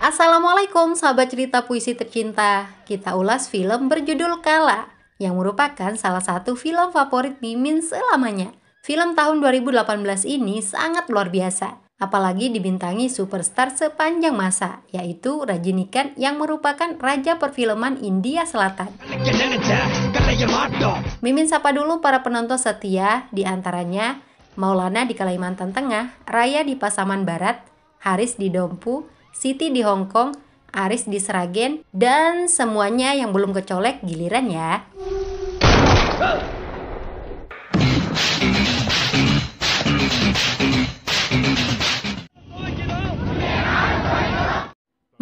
Assalamualaikum sahabat cerita puisi tercinta Kita ulas film berjudul Kala Yang merupakan salah satu film favorit Mimin selamanya Film tahun 2018 ini sangat luar biasa Apalagi dibintangi superstar sepanjang masa Yaitu Rajinikan yang merupakan raja perfilman India Selatan Mimin sapa dulu para penonton setia, diantaranya Maulana di Kalimantan Tengah, Raya di Pasaman Barat, Haris di Dompu, Siti di Hong Kong, Aris di Seragen, dan semuanya yang belum kecolek giliran ya.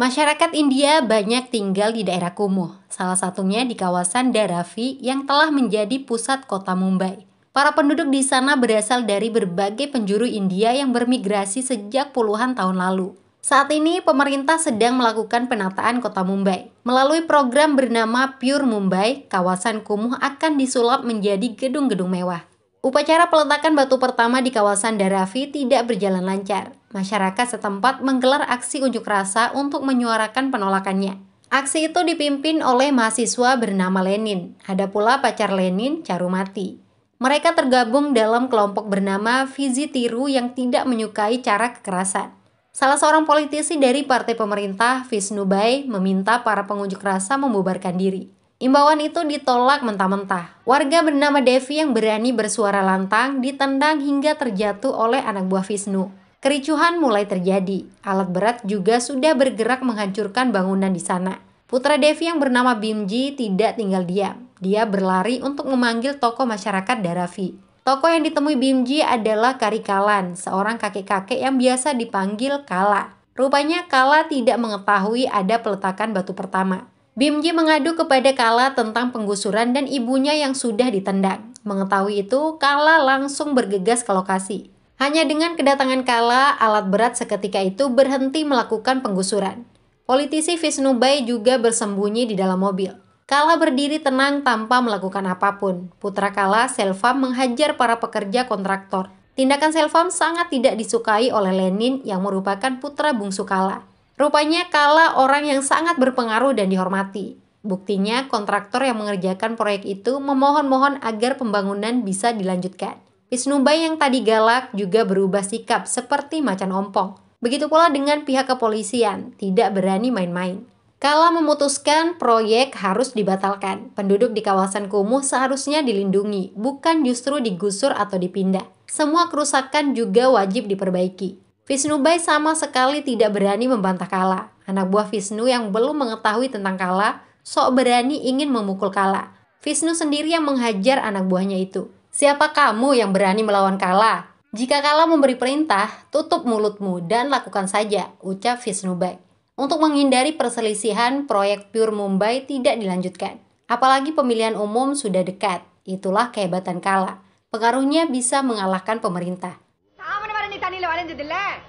Masyarakat India banyak tinggal di daerah kumuh, salah satunya di kawasan Daravi yang telah menjadi pusat kota Mumbai. Para penduduk di sana berasal dari berbagai penjuru India yang bermigrasi sejak puluhan tahun lalu. Saat ini pemerintah sedang melakukan penataan kota Mumbai. Melalui program bernama Pure Mumbai, kawasan kumuh akan disulap menjadi gedung-gedung mewah. Upacara peletakan batu pertama di kawasan Daravi tidak berjalan lancar. Masyarakat setempat menggelar aksi unjuk rasa untuk menyuarakan penolakannya. Aksi itu dipimpin oleh mahasiswa bernama Lenin. Ada pula pacar Lenin, Carumati. Mereka tergabung dalam kelompok bernama Tiru yang tidak menyukai cara kekerasan. Salah seorang politisi dari partai pemerintah, Visnu Bay, meminta para pengunjuk rasa membubarkan diri. Imbauan itu ditolak mentah-mentah. Warga bernama Devi yang berani bersuara lantang ditendang hingga terjatuh oleh anak buah Visnu. Kericuhan mulai terjadi. Alat berat juga sudah bergerak menghancurkan bangunan di sana. Putra Devi yang bernama Bimji tidak tinggal diam. Dia berlari untuk memanggil tokoh masyarakat Daravi. Toko yang ditemui Bimji adalah Karikalan, seorang kakek-kakek yang biasa dipanggil Kala. Rupanya Kala tidak mengetahui ada peletakan batu pertama. Bimji mengadu kepada Kala tentang penggusuran dan ibunya yang sudah ditendang. Mengetahui itu, Kala langsung bergegas ke lokasi. Hanya dengan kedatangan Kala, alat berat seketika itu berhenti melakukan penggusuran. Politisi Visnu Bai juga bersembunyi di dalam mobil. Kala berdiri tenang tanpa melakukan apapun. Putra Kala, Selvam menghajar para pekerja kontraktor. Tindakan Selvam sangat tidak disukai oleh Lenin yang merupakan putra bungsu Kala. Rupanya Kala orang yang sangat berpengaruh dan dihormati. Buktinya kontraktor yang mengerjakan proyek itu memohon-mohon agar pembangunan bisa dilanjutkan. Isnubai yang tadi galak juga berubah sikap seperti macan ompong. Begitu pula dengan pihak kepolisian, tidak berani main-main. Kala memutuskan proyek harus dibatalkan, penduduk di kawasan kumuh seharusnya dilindungi, bukan justru digusur atau dipindah. Semua kerusakan juga wajib diperbaiki. Visnu bay sama sekali tidak berani membantah Kala. Anak buah Visnu yang belum mengetahui tentang Kala, sok berani ingin memukul Kala. Visnu sendiri yang menghajar anak buahnya itu. Siapa kamu yang berani melawan kala? Jika kala memberi perintah, tutup mulutmu dan lakukan saja, ucap Vishnu Bai. Untuk menghindari perselisihan, proyek Pure Mumbai tidak dilanjutkan. Apalagi pemilihan umum sudah dekat. Itulah kehebatan kala. Pengaruhnya bisa mengalahkan pemerintah.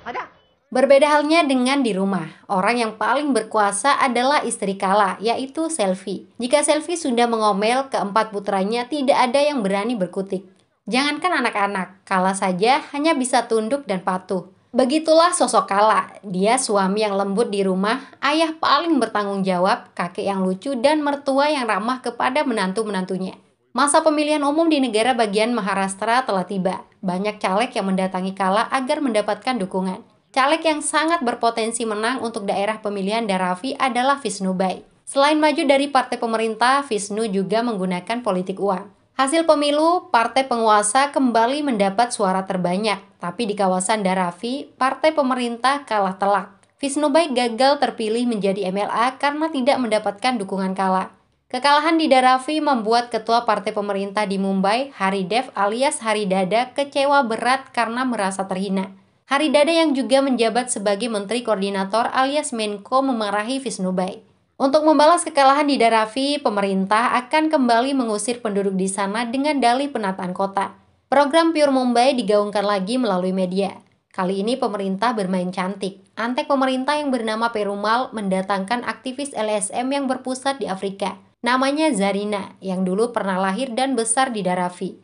ada? Berbeda halnya dengan di rumah, orang yang paling berkuasa adalah istri Kala, yaitu Selvi. Jika Selvi sudah mengomel keempat putranya, tidak ada yang berani berkutik. Jangankan anak-anak, Kala saja hanya bisa tunduk dan patuh. Begitulah sosok Kala, dia suami yang lembut di rumah, ayah paling bertanggung jawab, kakek yang lucu, dan mertua yang ramah kepada menantu-menantunya. Masa pemilihan umum di negara bagian Maharashtra telah tiba. Banyak caleg yang mendatangi Kala agar mendapatkan dukungan. Caleg yang sangat berpotensi menang untuk daerah pemilihan Darafi adalah Visnu Bai. Selain maju dari partai pemerintah, Visnu juga menggunakan politik uang. Hasil pemilu, partai penguasa kembali mendapat suara terbanyak, tapi di kawasan Darafi, partai pemerintah kalah telak. Visnu Bai gagal terpilih menjadi MLA karena tidak mendapatkan dukungan kala. Kekalahan di Darafi membuat ketua partai pemerintah di Mumbai, Haridev alias Haridada, kecewa berat karena merasa terhina. Hari Dada yang juga menjabat sebagai Menteri Koordinator alias Menko memarahi Visnubai. Untuk membalas kekalahan di Darafi, pemerintah akan kembali mengusir penduduk di sana dengan dalih penataan kota. Program Pure Mumbai digaungkan lagi melalui media. Kali ini pemerintah bermain cantik. Antek pemerintah yang bernama Perumal mendatangkan aktivis LSM yang berpusat di Afrika. Namanya Zarina, yang dulu pernah lahir dan besar di Darafi.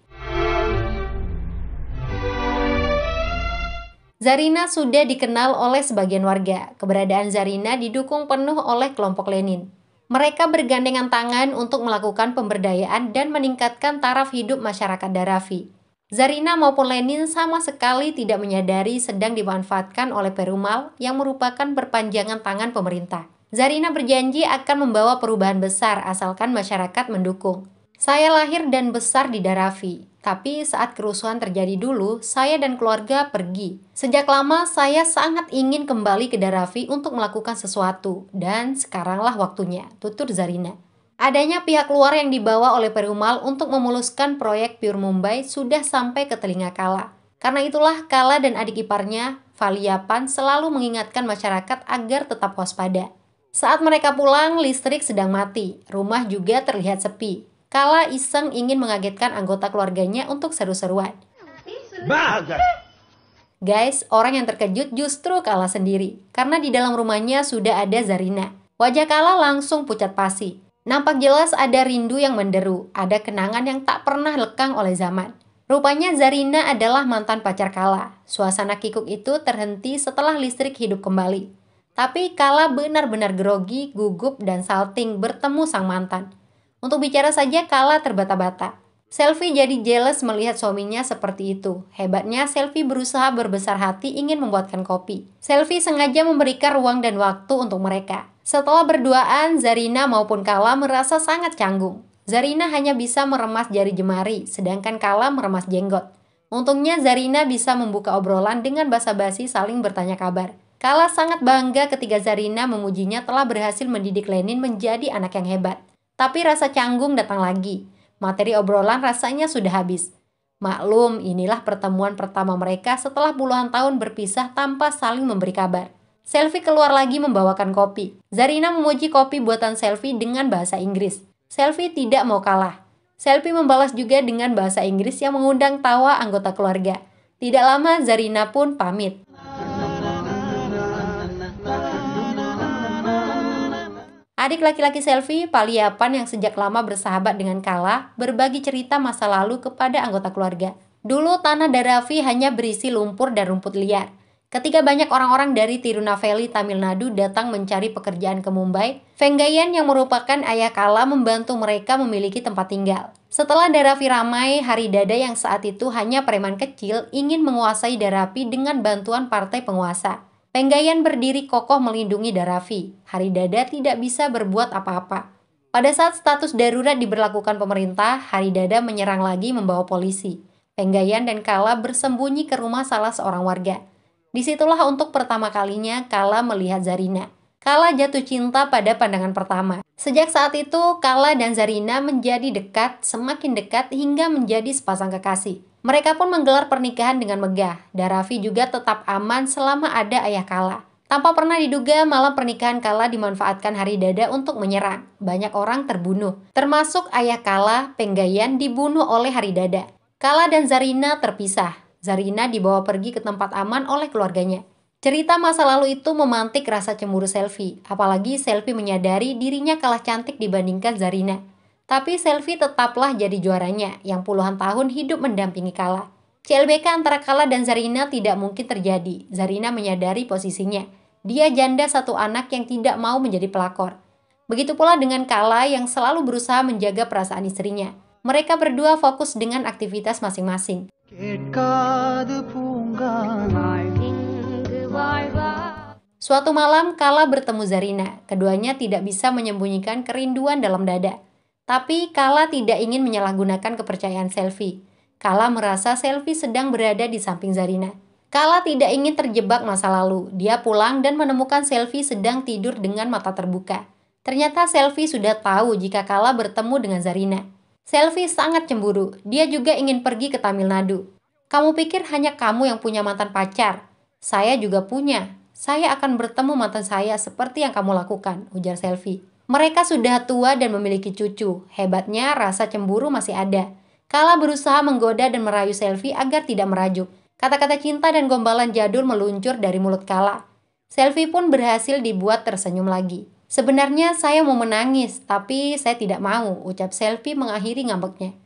Zarina sudah dikenal oleh sebagian warga. Keberadaan Zarina didukung penuh oleh kelompok Lenin. Mereka bergandengan tangan untuk melakukan pemberdayaan dan meningkatkan taraf hidup masyarakat Darafi. Zarina maupun Lenin sama sekali tidak menyadari sedang dimanfaatkan oleh Perumal yang merupakan perpanjangan tangan pemerintah. Zarina berjanji akan membawa perubahan besar asalkan masyarakat mendukung. Saya lahir dan besar di Darafi. Tapi saat kerusuhan terjadi dulu, saya dan keluarga pergi. Sejak lama saya sangat ingin kembali ke Darafi untuk melakukan sesuatu dan sekaranglah waktunya, tutur Zarina. Adanya pihak luar yang dibawa oleh Perumal untuk memuluskan proyek Pure Mumbai sudah sampai ke telinga Kala. Karena itulah Kala dan adik iparnya, Valiapan selalu mengingatkan masyarakat agar tetap waspada. Saat mereka pulang, listrik sedang mati. Rumah juga terlihat sepi kala iseng ingin mengagetkan anggota keluarganya untuk seru-seruan. Guys, orang yang terkejut justru Kala sendiri, karena di dalam rumahnya sudah ada Zarina. Wajah Kala langsung pucat pasi. Nampak jelas ada rindu yang menderu, ada kenangan yang tak pernah lekang oleh zaman. Rupanya Zarina adalah mantan pacar Kala. Suasana kikuk itu terhenti setelah listrik hidup kembali. Tapi Kala benar-benar grogi, gugup, dan salting bertemu sang mantan. Untuk bicara saja kala terbata-bata. Selfie jadi jealous melihat suaminya seperti itu. Hebatnya, Selfie berusaha berbesar hati ingin membuatkan kopi. Selfie sengaja memberikan ruang dan waktu untuk mereka. Setelah berduaan, Zarina maupun Kala merasa sangat canggung. Zarina hanya bisa meremas jari jemari, sedangkan Kala meremas jenggot. Untungnya Zarina bisa membuka obrolan dengan basa-basi saling bertanya kabar. Kala sangat bangga ketika Zarina memujinya telah berhasil mendidik Lenin menjadi anak yang hebat. Tapi rasa canggung datang lagi. Materi obrolan rasanya sudah habis. Maklum, inilah pertemuan pertama mereka setelah puluhan tahun berpisah tanpa saling memberi kabar. Selfie keluar lagi membawakan kopi. Zarina memuji kopi buatan Selfie dengan bahasa Inggris. Selfie tidak mau kalah. Selfie membalas juga dengan bahasa Inggris yang mengundang tawa anggota keluarga. Tidak lama Zarina pun pamit. Adik laki-laki Selvi, Paliapan yang sejak lama bersahabat dengan Kala, berbagi cerita masa lalu kepada anggota keluarga. Dulu tanah Darafi hanya berisi lumpur dan rumput liar. Ketika banyak orang-orang dari Tirunaveli, Tamil Nadu datang mencari pekerjaan ke Mumbai, Fenggayan yang merupakan ayah Kala membantu mereka memiliki tempat tinggal. Setelah Darafi ramai, Hari Dada yang saat itu hanya preman kecil ingin menguasai Darafi dengan bantuan partai penguasa. Penggayan berdiri kokoh melindungi Darafi. Haridada tidak bisa berbuat apa-apa. Pada saat status darurat diberlakukan pemerintah, Haridada menyerang lagi membawa polisi. Penggayan dan Kala bersembunyi ke rumah salah seorang warga. Disitulah untuk pertama kalinya Kala melihat Zarina. Kala jatuh cinta pada pandangan pertama. Sejak saat itu, Kala dan Zarina menjadi dekat, semakin dekat hingga menjadi sepasang kekasih. Mereka pun menggelar pernikahan dengan megah. Darafi juga tetap aman selama ada ayah Kala. Tanpa pernah diduga, malam pernikahan Kala dimanfaatkan hari dada untuk menyerang. Banyak orang terbunuh, termasuk ayah Kala, Penggayan, dibunuh oleh hari dada. Kala dan Zarina terpisah. Zarina dibawa pergi ke tempat aman oleh keluarganya. Cerita masa lalu itu memantik rasa cemburu Selvi, apalagi Selvi menyadari dirinya kalah cantik dibandingkan Zarina. Tapi Selvi tetaplah jadi juaranya yang puluhan tahun hidup mendampingi Kala. CLBK antara Kala dan Zarina tidak mungkin terjadi. Zarina menyadari posisinya. Dia janda satu anak yang tidak mau menjadi pelakor. Begitu pula dengan Kala yang selalu berusaha menjaga perasaan istrinya. Mereka berdua fokus dengan aktivitas masing-masing. Suatu malam Kala bertemu Zarina. Keduanya tidak bisa menyembunyikan kerinduan dalam dada. Tapi Kala tidak ingin menyalahgunakan kepercayaan Selfie. Kala merasa Selfie sedang berada di samping Zarina. Kala tidak ingin terjebak masa lalu. Dia pulang dan menemukan Selfie sedang tidur dengan mata terbuka. Ternyata Selfie sudah tahu jika Kala bertemu dengan Zarina. Selfie sangat cemburu. Dia juga ingin pergi ke Tamil Nadu. Kamu pikir hanya kamu yang punya mantan pacar? Saya juga punya. Saya akan bertemu mantan saya seperti yang kamu lakukan, ujar Selfie. Mereka sudah tua dan memiliki cucu. Hebatnya rasa cemburu masih ada. Kala berusaha menggoda dan merayu Selvi agar tidak merajuk. Kata-kata cinta dan gombalan jadul meluncur dari mulut Kala. Selvi pun berhasil dibuat tersenyum lagi. Sebenarnya saya mau menangis, tapi saya tidak mau, ucap Selvi mengakhiri ngambeknya.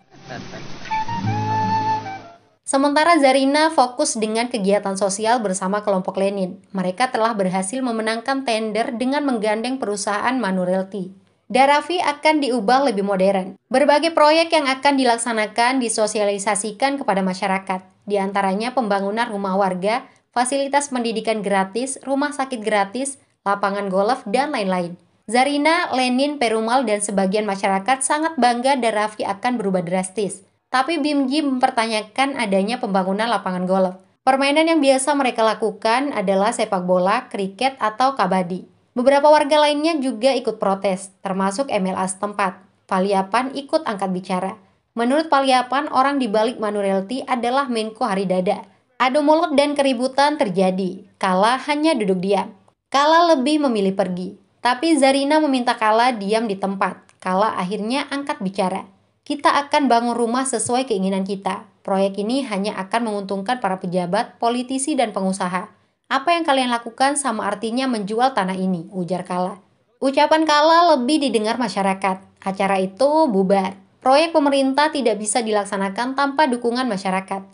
Sementara Zarina fokus dengan kegiatan sosial bersama kelompok Lenin. Mereka telah berhasil memenangkan tender dengan menggandeng perusahaan Manurelti. Darafi akan diubah lebih modern. Berbagai proyek yang akan dilaksanakan disosialisasikan kepada masyarakat, di antaranya pembangunan rumah warga, fasilitas pendidikan gratis, rumah sakit gratis, lapangan golf, dan lain-lain. Zarina, Lenin, Perumal, dan sebagian masyarakat sangat bangga Darafi akan berubah drastis. Tapi Bim Bimji mempertanyakan adanya pembangunan lapangan golf. Permainan yang biasa mereka lakukan adalah sepak bola, kriket, atau kabadi. Beberapa warga lainnya juga ikut protes, termasuk MLA setempat. Paliapan ikut angkat bicara. Menurut Paliapan, orang di balik Manurelti adalah Menko Haridada. Adu mulut dan keributan terjadi, Kala hanya duduk diam. Kala lebih memilih pergi, tapi Zarina meminta Kala diam di tempat. Kala akhirnya angkat bicara. Kita akan bangun rumah sesuai keinginan kita. Proyek ini hanya akan menguntungkan para pejabat, politisi, dan pengusaha. Apa yang kalian lakukan sama artinya menjual tanah ini, ujar Kala. Ucapan Kala lebih didengar masyarakat. Acara itu bubar. Proyek pemerintah tidak bisa dilaksanakan tanpa dukungan masyarakat.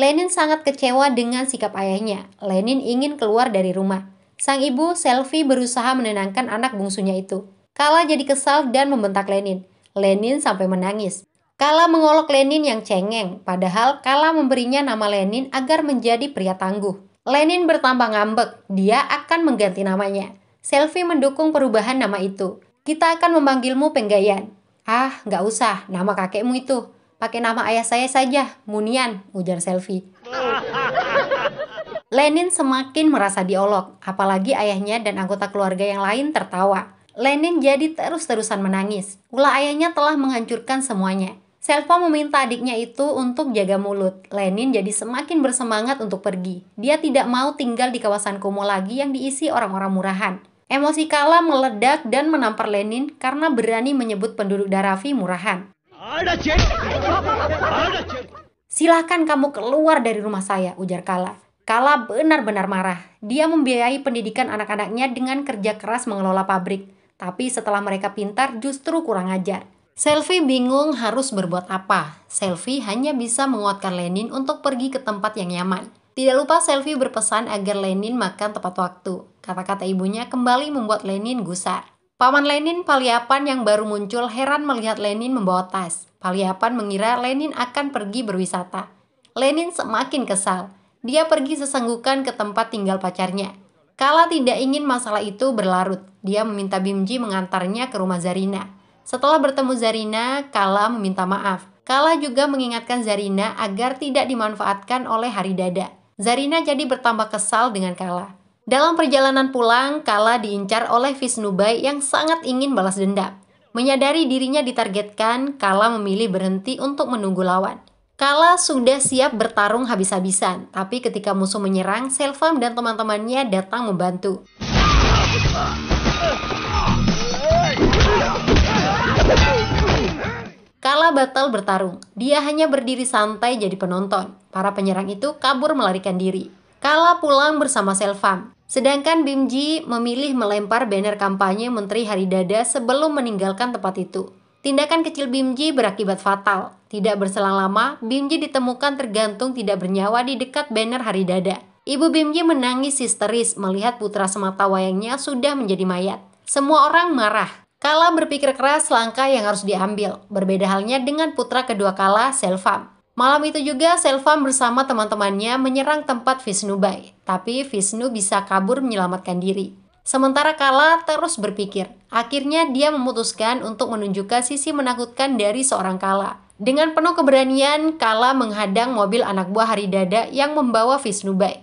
Lenin sangat kecewa dengan sikap ayahnya. Lenin ingin keluar dari rumah. Sang ibu, Selvi, berusaha menenangkan anak bungsunya itu. Kala jadi kesal dan membentak Lenin. Lenin sampai menangis. Kala mengolok Lenin yang cengeng, padahal Kala memberinya nama Lenin agar menjadi pria tangguh. Lenin bertambah ngambek, dia akan mengganti namanya. Selfie mendukung perubahan nama itu. Kita akan memanggilmu Penggayan. Ah, nggak usah, nama kakekmu itu. Pakai nama ayah saya saja, Munian, ujar Selfie. Lenin semakin merasa diolok, apalagi ayahnya dan anggota keluarga yang lain tertawa. Lenin jadi terus-terusan menangis. Ulah ayahnya telah menghancurkan semuanya. Selva meminta adiknya itu untuk jaga mulut. Lenin jadi semakin bersemangat untuk pergi. Dia tidak mau tinggal di kawasan kumuh lagi yang diisi orang-orang murahan. Emosi Kala meledak dan menampar Lenin karena berani menyebut penduduk Darafi murahan. Silahkan kamu keluar dari rumah saya, ujar Kala. Kala benar-benar marah. Dia membiayai pendidikan anak-anaknya dengan kerja keras mengelola pabrik. Tapi setelah mereka pintar justru kurang ajar. Selfie bingung harus berbuat apa. Selfie hanya bisa menguatkan Lenin untuk pergi ke tempat yang nyaman. Tidak lupa Selfie berpesan agar Lenin makan tepat waktu. Kata-kata ibunya kembali membuat Lenin gusar. Paman Lenin Paliapan yang baru muncul heran melihat Lenin membawa tas. Paliapan mengira Lenin akan pergi berwisata. Lenin semakin kesal. Dia pergi sesenggukan ke tempat tinggal pacarnya. Kala tidak ingin masalah itu berlarut. Dia meminta Bimji mengantarnya ke rumah Zarina. Setelah bertemu Zarina, Kala meminta maaf. Kala juga mengingatkan Zarina agar tidak dimanfaatkan oleh hari dada. Zarina jadi bertambah kesal dengan Kala. Dalam perjalanan pulang, Kala diincar oleh Visnubai yang sangat ingin balas dendam. Menyadari dirinya ditargetkan, Kala memilih berhenti untuk menunggu lawan. Kala sudah siap bertarung habis-habisan, tapi ketika musuh menyerang, Selvam dan teman-temannya datang membantu. Kala batal bertarung, dia hanya berdiri santai jadi penonton. Para penyerang itu kabur melarikan diri. Kala pulang bersama Selvam, sedangkan Bimji memilih melempar banner kampanye Menteri Haridada sebelum meninggalkan tempat itu. Tindakan kecil Bimji berakibat fatal. Tidak berselang lama, Bimji ditemukan tergantung tidak bernyawa di dekat banner Hari Dada. Ibu Bimji menangis histeris melihat putra semata wayangnya sudah menjadi mayat. Semua orang marah. Kala berpikir keras langkah yang harus diambil. Berbeda halnya dengan putra kedua Kala, Selvam. Malam itu juga Selvam bersama teman-temannya menyerang tempat Visnu Bay, Tapi Visnu bisa kabur menyelamatkan diri. Sementara Kala terus berpikir. Akhirnya dia memutuskan untuk menunjukkan sisi menakutkan dari seorang Kala. Dengan penuh keberanian, Kala menghadang mobil anak buah Haridada yang membawa Bay.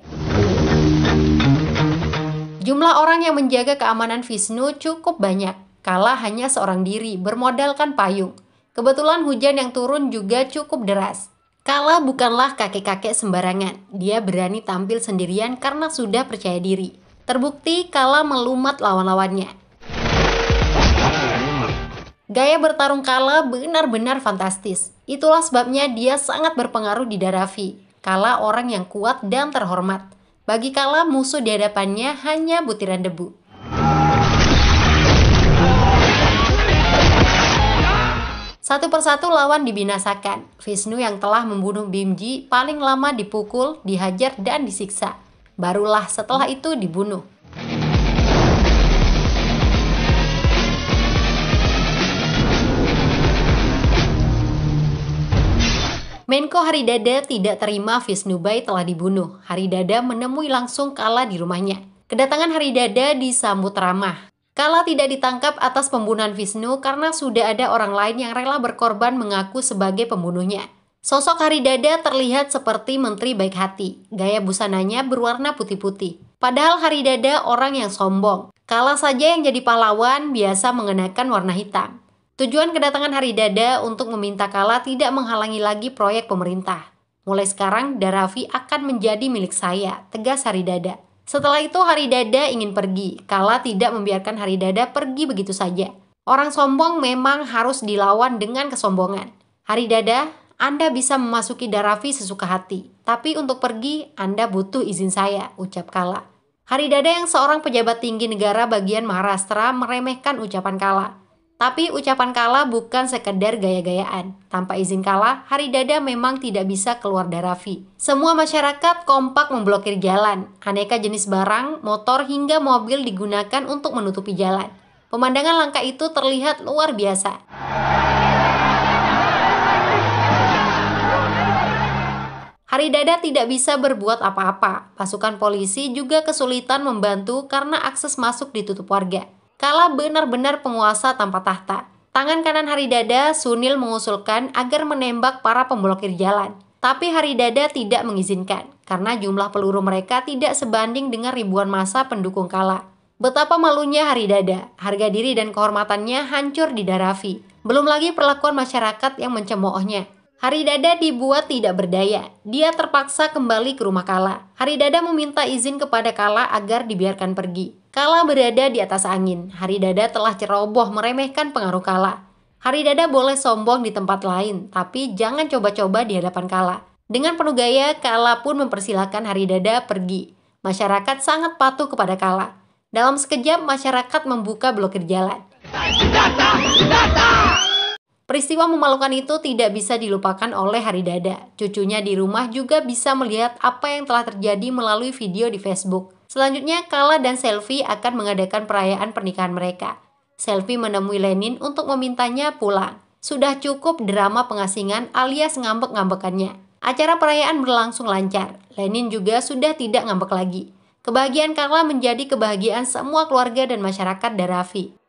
Jumlah orang yang menjaga keamanan Visnu cukup banyak. Kala hanya seorang diri, bermodalkan payung. Kebetulan hujan yang turun juga cukup deras. Kala bukanlah kakek-kakek sembarangan. Dia berani tampil sendirian karena sudah percaya diri terbukti kala melumat lawan-lawannya. Gaya bertarung Kala benar-benar fantastis. Itulah sebabnya dia sangat berpengaruh di Darafi. Kala orang yang kuat dan terhormat. Bagi Kala, musuh di hadapannya hanya butiran debu. Satu persatu lawan dibinasakan. Vishnu yang telah membunuh Bimji paling lama dipukul, dihajar, dan disiksa barulah setelah itu dibunuh. Menko Haridada tidak terima Visnubai telah dibunuh. Haridada menemui langsung Kala di rumahnya. Kedatangan Haridada disambut ramah. Kala tidak ditangkap atas pembunuhan Visnu karena sudah ada orang lain yang rela berkorban mengaku sebagai pembunuhnya. Sosok Haridada terlihat seperti menteri baik hati. Gaya busananya berwarna putih-putih. Padahal Haridada orang yang sombong. Kala saja yang jadi pahlawan biasa mengenakan warna hitam. Tujuan kedatangan Haridada untuk meminta Kala tidak menghalangi lagi proyek pemerintah. Mulai sekarang Darafi akan menjadi milik saya, tegas Haridada. Setelah itu Haridada ingin pergi. Kala tidak membiarkan Haridada pergi begitu saja. Orang sombong memang harus dilawan dengan kesombongan. Haridada anda bisa memasuki Darafi sesuka hati, tapi untuk pergi Anda butuh izin saya, ucap Kala. Haridada yang seorang pejabat tinggi negara bagian Maharashtra meremehkan ucapan Kala. Tapi ucapan Kala bukan sekedar gaya-gayaan. Tanpa izin Kala, Haridada memang tidak bisa keluar Darafi. Semua masyarakat kompak memblokir jalan. Aneka jenis barang, motor hingga mobil digunakan untuk menutupi jalan. Pemandangan langka itu terlihat luar biasa. Haridada tidak bisa berbuat apa-apa. Pasukan polisi juga kesulitan membantu karena akses masuk ditutup warga. Kala benar-benar penguasa tanpa tahta. Tangan kanan Haridada, Sunil mengusulkan agar menembak para pemblokir jalan. Tapi Haridada tidak mengizinkan, karena jumlah peluru mereka tidak sebanding dengan ribuan masa pendukung Kala. Betapa malunya Haridada, harga diri dan kehormatannya hancur di Darafi. Belum lagi perlakuan masyarakat yang mencemoohnya. Hari Dada dibuat tidak berdaya. Dia terpaksa kembali ke rumah Kala. Hari Dada meminta izin kepada Kala agar dibiarkan pergi. Kala berada di atas angin. Hari Dada telah ceroboh meremehkan pengaruh Kala. Hari Dada boleh sombong di tempat lain, tapi jangan coba-coba di hadapan Kala. Dengan penuh gaya, Kala pun mempersilahkan Dada pergi. Masyarakat sangat patuh kepada Kala. Dalam sekejap, masyarakat membuka blokir jalan. Data, data, data. Peristiwa memalukan itu tidak bisa dilupakan oleh Hari Dada, Cucunya di rumah juga bisa melihat apa yang telah terjadi melalui video di Facebook. Selanjutnya, Kala dan Selvi akan mengadakan perayaan pernikahan mereka. Selvi menemui Lenin untuk memintanya pulang. Sudah cukup drama pengasingan alias ngambek-ngambekannya. Acara perayaan berlangsung lancar. Lenin juga sudah tidak ngambek lagi. Kebahagiaan Kala menjadi kebahagiaan semua keluarga dan masyarakat Darafi.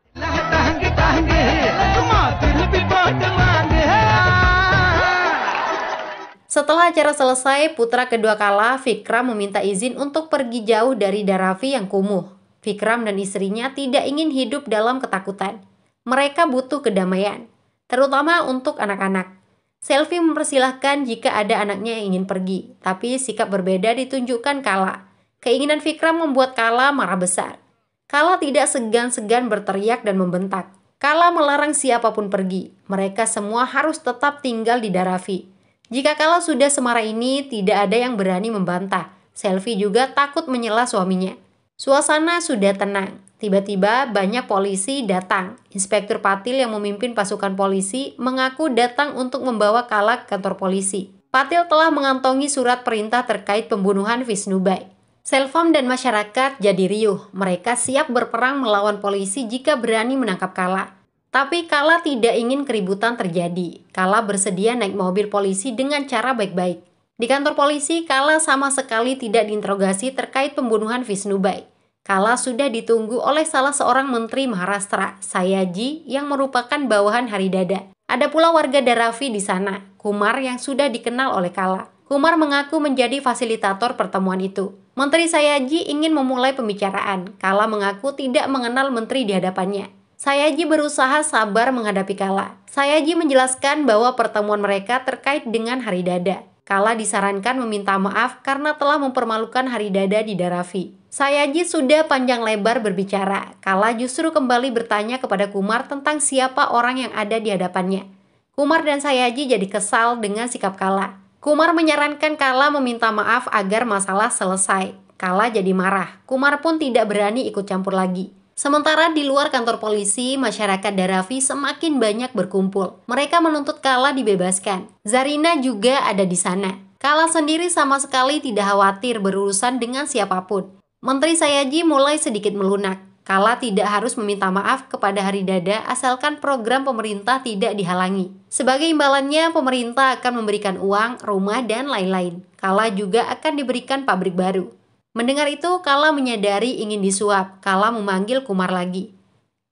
Setelah acara selesai, putra kedua kala Vikram meminta izin untuk pergi jauh dari Darafi yang kumuh. Vikram dan istrinya tidak ingin hidup dalam ketakutan. Mereka butuh kedamaian, terutama untuk anak-anak. Selvi mempersilahkan jika ada anaknya yang ingin pergi, tapi sikap berbeda ditunjukkan Kala. Keinginan Vikram membuat Kala marah besar. Kala tidak segan-segan berteriak dan membentak. Kala melarang siapapun pergi, mereka semua harus tetap tinggal di Darafi. Jika Kala sudah semarah ini, tidak ada yang berani membantah. Selvi juga takut menyela suaminya. Suasana sudah tenang. Tiba-tiba banyak polisi datang. Inspektur Patil yang memimpin pasukan polisi mengaku datang untuk membawa Kala ke kantor polisi. Patil telah mengantongi surat perintah terkait pembunuhan Visnubai. Selfom dan masyarakat jadi riuh. Mereka siap berperang melawan polisi jika berani menangkap Kala. Tapi Kala tidak ingin keributan terjadi. Kala bersedia naik mobil polisi dengan cara baik-baik. Di kantor polisi, Kala sama sekali tidak diinterogasi terkait pembunuhan Visnubai. Bai. Kala sudah ditunggu oleh salah seorang menteri Maharashtra, Sayaji, yang merupakan bawahan Haridada. Ada pula warga Darafi di sana, Kumar yang sudah dikenal oleh Kala. Kumar mengaku menjadi fasilitator pertemuan itu. Menteri Sayaji ingin memulai pembicaraan, Kala mengaku tidak mengenal menteri di hadapannya. Sayaji berusaha sabar menghadapi Kala. Sayaji menjelaskan bahwa pertemuan mereka terkait dengan Hari Dada. Kala disarankan meminta maaf karena telah mempermalukan Hari Dada di Darafi. Sayaji sudah panjang lebar berbicara. Kala justru kembali bertanya kepada Kumar tentang siapa orang yang ada di hadapannya. Kumar dan Sayaji jadi kesal dengan sikap Kala. Kumar menyarankan Kala meminta maaf agar masalah selesai. Kala jadi marah. Kumar pun tidak berani ikut campur lagi. Sementara di luar kantor polisi, masyarakat Darafi semakin banyak berkumpul. Mereka menuntut Kala dibebaskan. Zarina juga ada di sana. Kala sendiri sama sekali tidak khawatir berurusan dengan siapapun. Menteri Sayaji mulai sedikit melunak. Kala tidak harus meminta maaf kepada hari dada asalkan program pemerintah tidak dihalangi. Sebagai imbalannya, pemerintah akan memberikan uang, rumah, dan lain-lain. Kala juga akan diberikan pabrik baru. Mendengar itu, Kala menyadari ingin disuap. Kala memanggil Kumar lagi.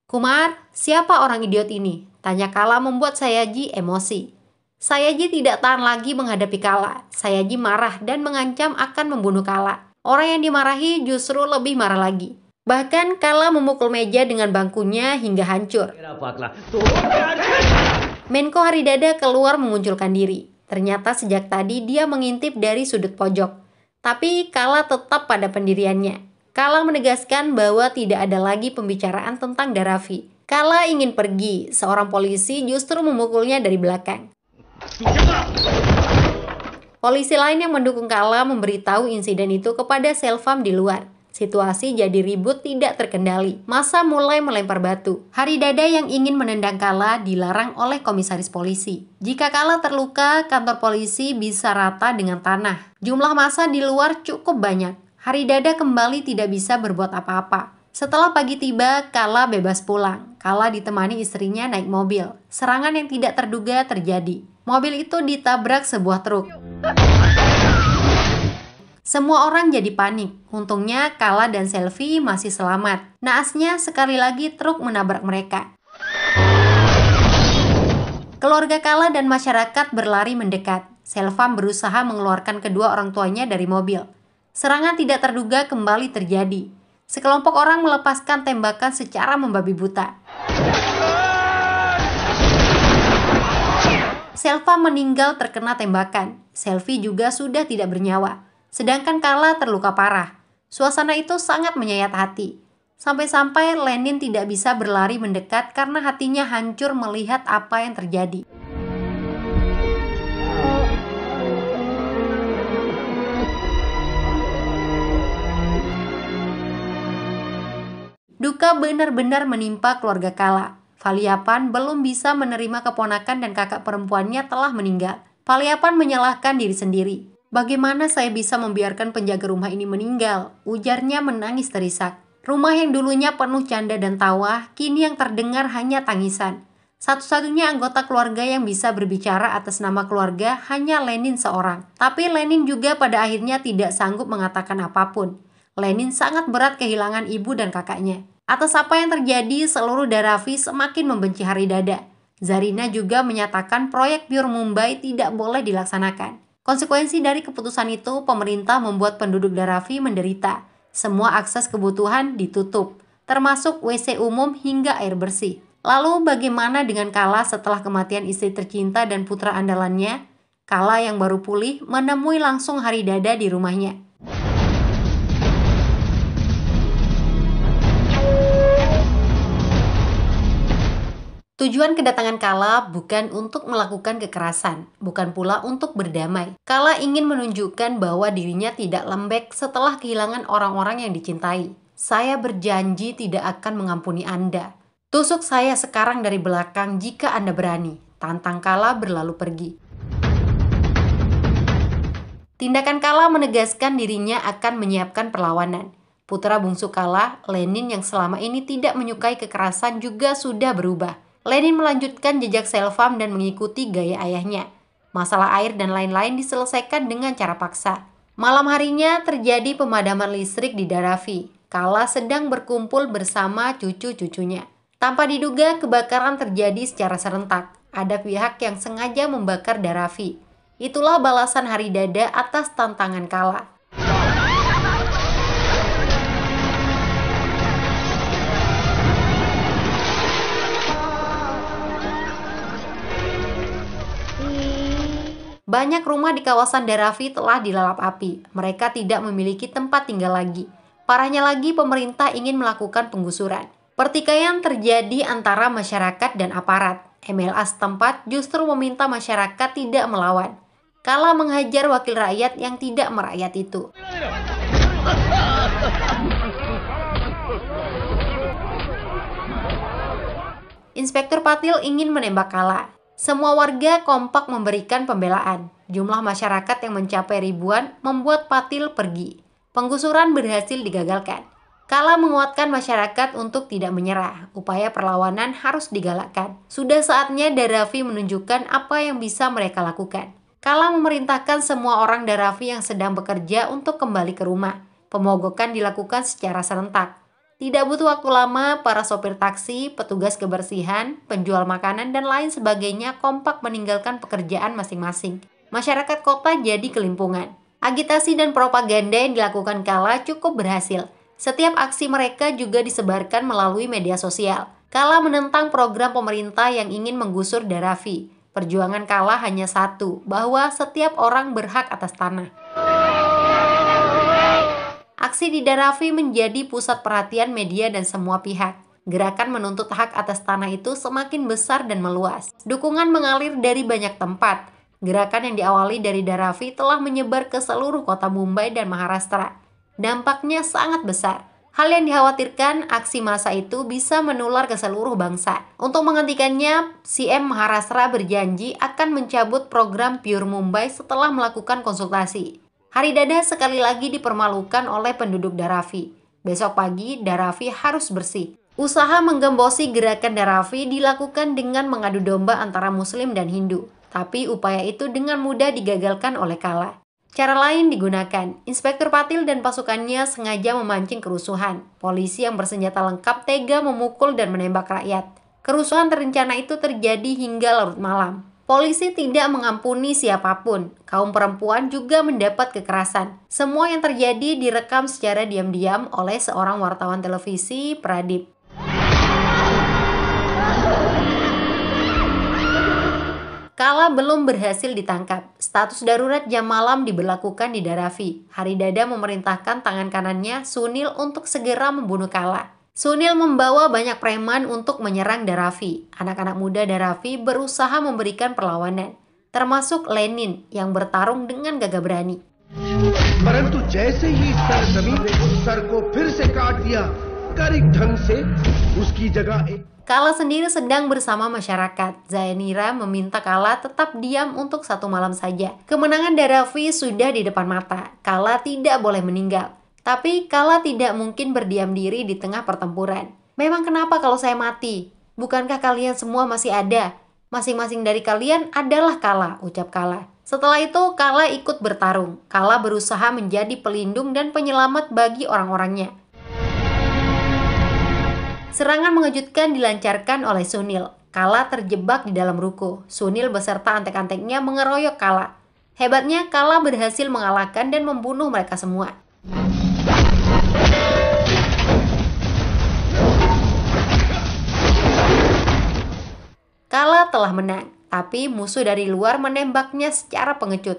Kumar, siapa orang idiot ini? Tanya Kala membuat Sayaji emosi. Sayaji tidak tahan lagi menghadapi Kala. Sayaji marah dan mengancam akan membunuh Kala. Orang yang dimarahi justru lebih marah lagi. Bahkan Kala memukul meja dengan bangkunya hingga hancur. Menko Haridada keluar memunculkan diri. Ternyata sejak tadi dia mengintip dari sudut pojok. Tapi Kala tetap pada pendiriannya. Kala menegaskan bahwa tidak ada lagi pembicaraan tentang Darafi. Kala ingin pergi, seorang polisi justru memukulnya dari belakang. Polisi lain yang mendukung Kala memberitahu insiden itu kepada Selvam di luar. Situasi jadi ribut tidak terkendali. Masa mulai melempar batu. Hari Dada yang ingin menendang Kala dilarang oleh komisaris polisi. Jika Kala terluka, kantor polisi bisa rata dengan tanah. Jumlah masa di luar cukup banyak. Hari Dada kembali tidak bisa berbuat apa-apa. Setelah pagi tiba, Kala bebas pulang. Kala ditemani istrinya naik mobil. Serangan yang tidak terduga terjadi. Mobil itu ditabrak sebuah truk. Semua orang jadi panik. Untungnya Kala dan Selvi masih selamat. Naasnya sekali lagi truk menabrak mereka. Keluarga Kala dan masyarakat berlari mendekat. Selvam berusaha mengeluarkan kedua orang tuanya dari mobil. Serangan tidak terduga kembali terjadi. Sekelompok orang melepaskan tembakan secara membabi buta. Selva meninggal terkena tembakan. Selvi juga sudah tidak bernyawa. Sedangkan Carla terluka parah. Suasana itu sangat menyayat hati. Sampai-sampai Lenin tidak bisa berlari mendekat karena hatinya hancur melihat apa yang terjadi. Duka benar-benar menimpa keluarga Kala. Valiapan belum bisa menerima keponakan dan kakak perempuannya telah meninggal. Valiapan menyalahkan diri sendiri. Bagaimana saya bisa membiarkan penjaga rumah ini meninggal? Ujarnya menangis terisak. Rumah yang dulunya penuh canda dan tawa, kini yang terdengar hanya tangisan. Satu-satunya anggota keluarga yang bisa berbicara atas nama keluarga hanya Lenin seorang. Tapi Lenin juga pada akhirnya tidak sanggup mengatakan apapun. Lenin sangat berat kehilangan ibu dan kakaknya. Atas apa yang terjadi, seluruh Darafi semakin membenci Haridada. Zarina juga menyatakan proyek Pure Mumbai tidak boleh dilaksanakan. Konsekuensi dari keputusan itu, pemerintah membuat penduduk Darafi menderita. Semua akses kebutuhan ditutup, termasuk WC umum hingga air bersih. Lalu bagaimana dengan Kala setelah kematian istri tercinta dan putra andalannya? Kala yang baru pulih menemui langsung hari dada di rumahnya. Tujuan kedatangan Kala bukan untuk melakukan kekerasan, bukan pula untuk berdamai. Kala ingin menunjukkan bahwa dirinya tidak lembek setelah kehilangan orang-orang yang dicintai. Saya berjanji tidak akan mengampuni Anda. Tusuk saya sekarang dari belakang jika Anda berani. Tantang Kala berlalu pergi. Tindakan Kala menegaskan dirinya akan menyiapkan perlawanan. Putra bungsu Kala, Lenin yang selama ini tidak menyukai kekerasan juga sudah berubah Lenin melanjutkan jejak Selvam dan mengikuti gaya ayahnya. Masalah air dan lain-lain diselesaikan dengan cara paksa. Malam harinya terjadi pemadaman listrik di Darafi. Kala sedang berkumpul bersama cucu-cucunya. Tanpa diduga, kebakaran terjadi secara serentak. Ada pihak yang sengaja membakar Darafi. Itulah balasan hari dada atas tantangan Kala. Banyak rumah di kawasan Deravi telah dilalap api. Mereka tidak memiliki tempat tinggal lagi. Parahnya lagi, pemerintah ingin melakukan penggusuran. Pertikaian terjadi antara masyarakat dan aparat. MLA setempat justru meminta masyarakat tidak melawan. Kala menghajar wakil rakyat yang tidak merakyat itu. Inspektur Patil ingin menembak Kala. Semua warga kompak memberikan pembelaan. Jumlah masyarakat yang mencapai ribuan membuat Patil pergi. Penggusuran berhasil digagalkan. Kala menguatkan masyarakat untuk tidak menyerah, upaya perlawanan harus digalakkan. Sudah saatnya Darafi menunjukkan apa yang bisa mereka lakukan. Kala memerintahkan semua orang Darafi yang sedang bekerja untuk kembali ke rumah. Pemogokan dilakukan secara serentak. Tidak butuh waktu lama, para sopir taksi, petugas kebersihan, penjual makanan, dan lain sebagainya kompak meninggalkan pekerjaan masing-masing. Masyarakat kota jadi kelimpungan. Agitasi dan propaganda yang dilakukan Kala cukup berhasil. Setiap aksi mereka juga disebarkan melalui media sosial. Kala menentang program pemerintah yang ingin menggusur Darafi. Perjuangan Kala hanya satu, bahwa setiap orang berhak atas tanah aksi di Darafi menjadi pusat perhatian media dan semua pihak. Gerakan menuntut hak atas tanah itu semakin besar dan meluas. Dukungan mengalir dari banyak tempat. Gerakan yang diawali dari Darafi telah menyebar ke seluruh kota Mumbai dan Maharashtra. Dampaknya sangat besar. Hal yang dikhawatirkan aksi massa itu bisa menular ke seluruh bangsa. Untuk menghentikannya, CM Maharashtra berjanji akan mencabut program Pure Mumbai setelah melakukan konsultasi. Haridada sekali lagi dipermalukan oleh penduduk Darafi. Besok pagi, Darafi harus bersih. Usaha menggembosi gerakan Darafi dilakukan dengan mengadu domba antara Muslim dan Hindu. Tapi upaya itu dengan mudah digagalkan oleh Kala. Cara lain digunakan. Inspektur Patil dan pasukannya sengaja memancing kerusuhan. Polisi yang bersenjata lengkap tega memukul dan menembak rakyat. Kerusuhan terencana itu terjadi hingga larut malam. Polisi tidak mengampuni siapapun. Kaum perempuan juga mendapat kekerasan. Semua yang terjadi direkam secara diam-diam oleh seorang wartawan televisi, Pradip. Kala belum berhasil ditangkap, status darurat jam malam diberlakukan di Darafi. Haridada memerintahkan tangan kanannya, Sunil, untuk segera membunuh Kala. Sunil membawa banyak preman untuk menyerang Darafi. Anak-anak muda Darafi berusaha memberikan perlawanan, termasuk Lenin yang bertarung dengan gagah berani. Kala sendiri sedang bersama masyarakat. Zainira meminta Kala tetap diam untuk satu malam saja. Kemenangan Darafi sudah di depan mata. Kala tidak boleh meninggal. Tapi Kala tidak mungkin berdiam diri di tengah pertempuran. Memang kenapa kalau saya mati? Bukankah kalian semua masih ada? Masing-masing dari kalian adalah Kala, ucap Kala. Setelah itu, Kala ikut bertarung. Kala berusaha menjadi pelindung dan penyelamat bagi orang-orangnya. Serangan mengejutkan dilancarkan oleh Sunil. Kala terjebak di dalam ruko. Sunil beserta antek-anteknya mengeroyok Kala. Hebatnya, Kala berhasil mengalahkan dan membunuh mereka semua. Kala telah menang, tapi musuh dari luar menembaknya secara pengecut.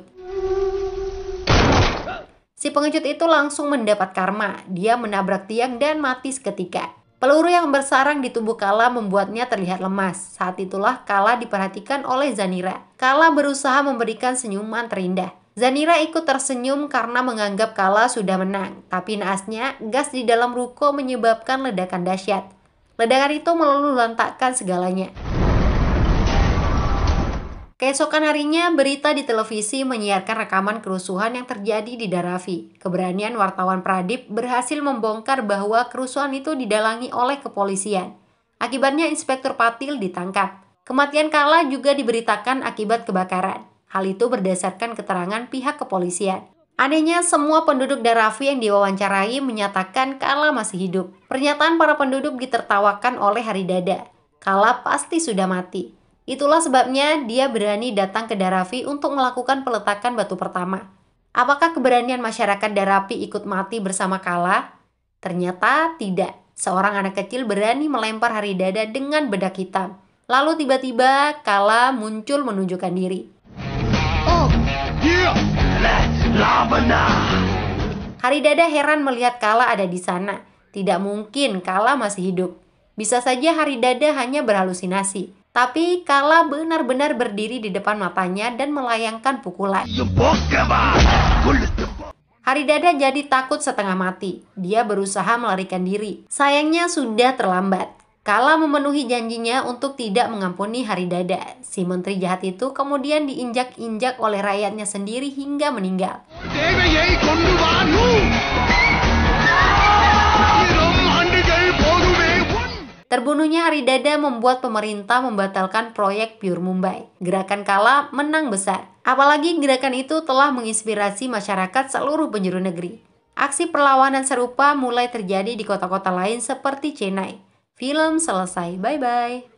Si pengecut itu langsung mendapat karma. Dia menabrak tiang dan mati seketika. Peluru yang bersarang di tubuh Kala membuatnya terlihat lemas. Saat itulah Kala diperhatikan oleh Zanira. Kala berusaha memberikan senyuman terindah. Zanira ikut tersenyum karena menganggap Kala sudah menang. Tapi naasnya, gas di dalam ruko menyebabkan ledakan dahsyat. Ledakan itu melulu lantakan segalanya. Keesokan harinya, berita di televisi menyiarkan rekaman kerusuhan yang terjadi di Darafi. Keberanian wartawan Pradip berhasil membongkar bahwa kerusuhan itu didalangi oleh kepolisian. Akibatnya Inspektur Patil ditangkap. Kematian Kala juga diberitakan akibat kebakaran. Hal itu berdasarkan keterangan pihak kepolisian. Anehnya, semua penduduk Darafi yang diwawancarai menyatakan Kala masih hidup. Pernyataan para penduduk ditertawakan oleh Haridada. Kala pasti sudah mati. Itulah sebabnya dia berani datang ke Darafi untuk melakukan peletakan batu pertama. Apakah keberanian masyarakat Darapi ikut mati bersama Kala? Ternyata tidak. Seorang anak kecil berani melempar hari dada dengan bedak hitam. Lalu tiba-tiba Kala muncul menunjukkan diri. Oh, yeah. dada heran melihat Kala ada di sana. Tidak mungkin Kala masih hidup. Bisa saja hari dada hanya berhalusinasi tapi kala benar-benar berdiri di depan matanya dan melayangkan pukulan. Hari Dada jadi takut setengah mati. Dia berusaha melarikan diri. Sayangnya sudah terlambat. Kala memenuhi janjinya untuk tidak mengampuni Haridada, si menteri jahat itu kemudian diinjak-injak oleh rakyatnya sendiri hingga meninggal. Terbunuhnya Hari Dada membuat pemerintah membatalkan proyek Pure Mumbai. Gerakan Kala menang besar. Apalagi gerakan itu telah menginspirasi masyarakat seluruh penjuru negeri. Aksi perlawanan serupa mulai terjadi di kota-kota lain seperti Chennai. Film selesai, bye-bye.